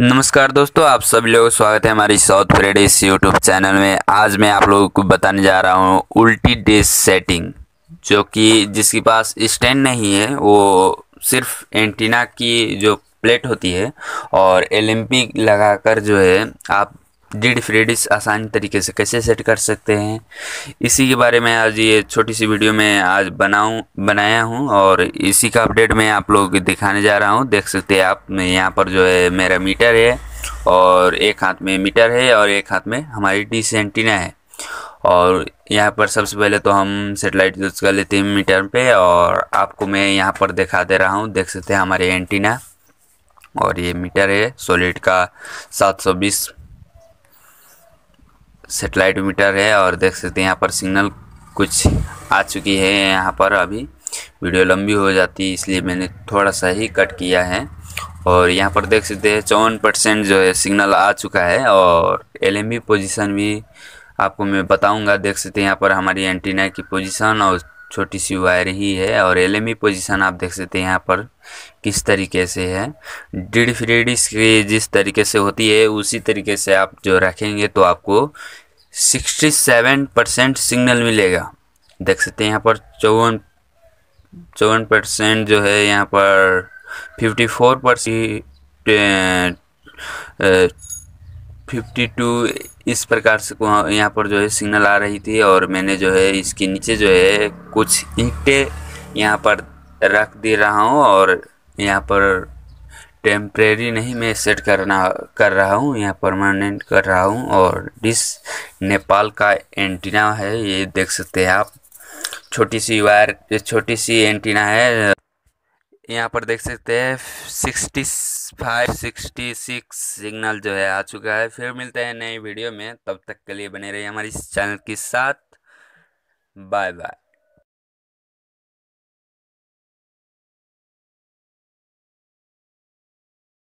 नमस्कार दोस्तों आप सभी लोग का स्वागत है हमारी साउथ प्रेडिस यूट्यूब चैनल में आज मैं आप लोगों को बताने जा रहा हूँ उल्टी डिस सेटिंग जो कि जिसके पास स्टैंड नहीं है वो सिर्फ एंटीना की जो प्लेट होती है और एल लगाकर जो है आप डिड फ्रेडिस आसान तरीके से कैसे सेट कर सकते हैं इसी के बारे में आज ये छोटी सी वीडियो में आज बनाऊँ बनाया हूँ और इसी का अपडेट मैं आप लोग दिखाने जा रहा हूँ देख सकते हैं आप यहाँ पर जो है मेरा मीटर है और एक हाथ में मीटर है और एक हाथ में हमारी डी सेंटीना है और यहाँ पर सबसे पहले तो हम सेटेलाइट यूज़ कर लेते हैं मीटर पर और आपको मैं यहाँ पर दिखा दे रहा हूँ देख सकते हैं हमारे एंटीना और ये मीटर है सोलिड का 720 सेटेलाइट मीटर है और देख सकते हैं यहाँ पर सिग्नल कुछ आ चुकी है यहाँ पर अभी वीडियो लंबी हो जाती इसलिए मैंने थोड़ा सा ही कट किया है और यहाँ पर देख सकते हैं चौवन परसेंट जो है सिग्नल आ चुका है और एल पोजीशन भी आपको मैं बताऊंगा देख सकते हैं यहाँ पर हमारी एंटीना की पोजीशन और छोटी सी वायर ही है और एल पोजीशन e आप देख सकते हैं यहाँ पर किस तरीके से है डीड फ्रीडिस जिस तरीके से होती है उसी तरीके से आप जो रखेंगे तो आपको 67 परसेंट सिग्नल मिलेगा देख सकते हैं यहाँ पर चौवन चौवन परसेंट जो है यहाँ पर 54 परसेंट फिफ्टी टू इस प्रकार से यहाँ पर जो है सिग्नल आ रही थी और मैंने जो है इसके नीचे जो है कुछ ईंटें यहाँ पर रख दे रहा हूँ और यहाँ पर टेम्प्रेरी नहीं मैं सेट करना कर रहा हूँ यहाँ परमानेंट कर रहा हूँ और डिस नेपाल का एंटीना है ये देख सकते हैं आप छोटी सी वायर छोटी सी एंटीना है यहाँ पर देख सकते हैं sixty five sixty six signal जो है आ चुका है फिर मिलते हैं नई वीडियो में तब तक के लिए बने रहिए हमारी इस चैनल के साथ बाय बाय